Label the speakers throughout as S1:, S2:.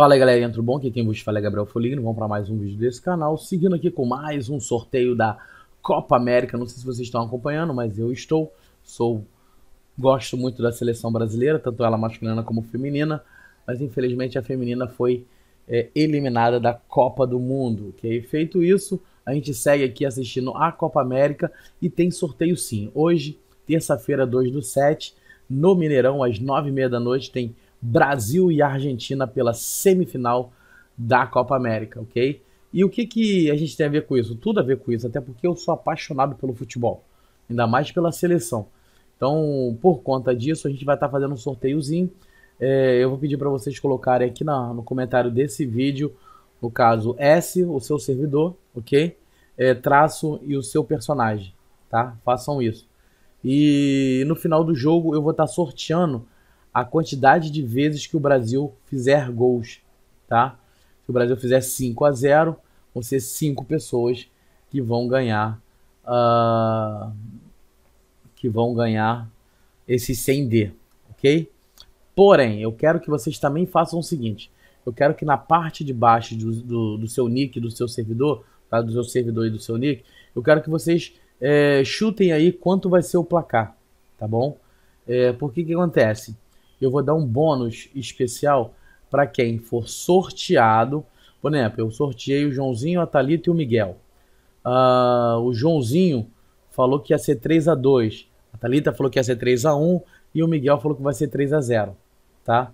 S1: Fala aí galerinha, tudo bom? Aqui quem vos fala é Gabriel Foligno, vamos para mais um vídeo desse canal, seguindo aqui com mais um sorteio da Copa América, não sei se vocês estão acompanhando, mas eu estou, sou, gosto muito da seleção brasileira, tanto ela masculina como feminina, mas infelizmente a feminina foi é, eliminada da Copa do Mundo, ok? Feito isso, a gente segue aqui assistindo a Copa América e tem sorteio sim, hoje, terça-feira, 2 do 7, no Mineirão, às 9h30 da noite, tem Brasil e Argentina pela semifinal da Copa América, ok? E o que, que a gente tem a ver com isso? Tudo a ver com isso, até porque eu sou apaixonado pelo futebol, ainda mais pela seleção. Então, por conta disso, a gente vai estar tá fazendo um sorteiozinho. É, eu vou pedir para vocês colocarem aqui na, no comentário desse vídeo, no caso S, o seu servidor, ok? É, traço e o seu personagem, tá? Façam isso. E no final do jogo eu vou estar tá sorteando a quantidade de vezes que o Brasil fizer gols, tá? Se o Brasil fizer 5 a 0, vão ser 5 pessoas que vão ganhar uh, que vão ganhar esse 100D, ok? Porém, eu quero que vocês também façam o seguinte, eu quero que na parte de baixo do, do, do seu nick, do seu servidor, tá? do seu servidor e do seu nick, eu quero que vocês é, chutem aí quanto vai ser o placar, tá bom? É, porque que acontece? eu vou dar um bônus especial para quem for sorteado. Por exemplo, eu sorteei o Joãozinho, a Thalita e o Miguel. Uh, o Joãozinho falou que ia ser 3 a 2 a Thalita falou que ia ser 3 a 1 e o Miguel falou que vai ser 3 a 0 tá?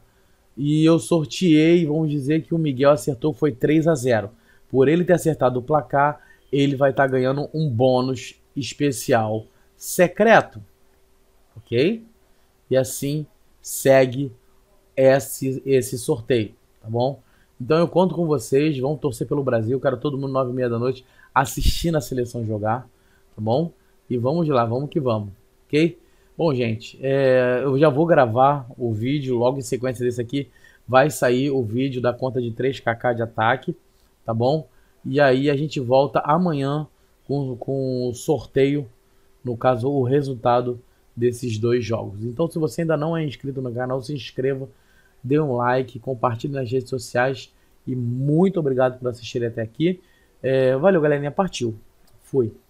S1: E eu sorteei, vamos dizer que o Miguel acertou, foi 3 a 0 Por ele ter acertado o placar, ele vai estar tá ganhando um bônus especial secreto, ok? E assim segue esse, esse sorteio, tá bom? Então eu conto com vocês, vamos torcer pelo Brasil, quero todo mundo nove e meia da noite assistindo a seleção jogar, tá bom? E vamos lá, vamos que vamos, ok? Bom, gente, é, eu já vou gravar o vídeo logo em sequência desse aqui. Vai sair o vídeo da conta de 3kk de ataque, tá bom? E aí a gente volta amanhã com, com o sorteio, no caso, o resultado desses dois jogos. Então, se você ainda não é inscrito no canal, se inscreva, dê um like, compartilhe nas redes sociais e muito obrigado por assistir até aqui. É, valeu, galerinha, partiu. Fui.